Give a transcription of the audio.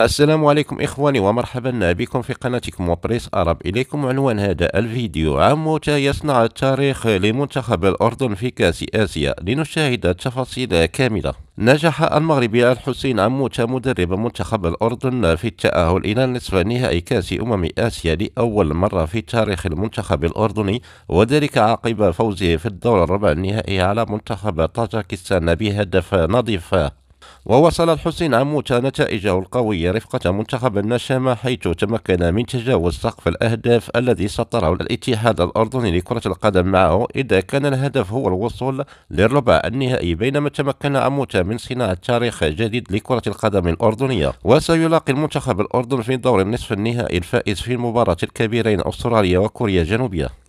السلام عليكم إخواني ومرحبا بكم في قناتكم وبريس اراب إليكم عنوان هذا الفيديو عموتا يصنع التاريخ لمنتخب الأردن في كأس آسيا لنشاهد تفاصيل كاملة نجح المغربي الحسين عموتا مدرب منتخب الأردن في التأهل إلى نصف نهائي كأس أمم آسيا لأول مرة في تاريخ المنتخب الأردني وذلك عقب فوزه في الدور الربع النهائي على منتخب طاجكستان بهدف نظيف ووصل الحسين عموت نتائجه القوية رفقة منتخب النشامة حيث تمكن من تجاوز سقف الأهداف الذي سطره الاتحاد الأردني لكرة القدم معه إذا كان الهدف هو الوصول للربع النهائي بينما تمكن عموت من صناعة تاريخ جديد لكرة القدم الأردنية وسيلاقي المنتخب الأردن في دور النصف النهائي الفائز في المباراة الكبيرين أستراليا وكوريا الجنوبية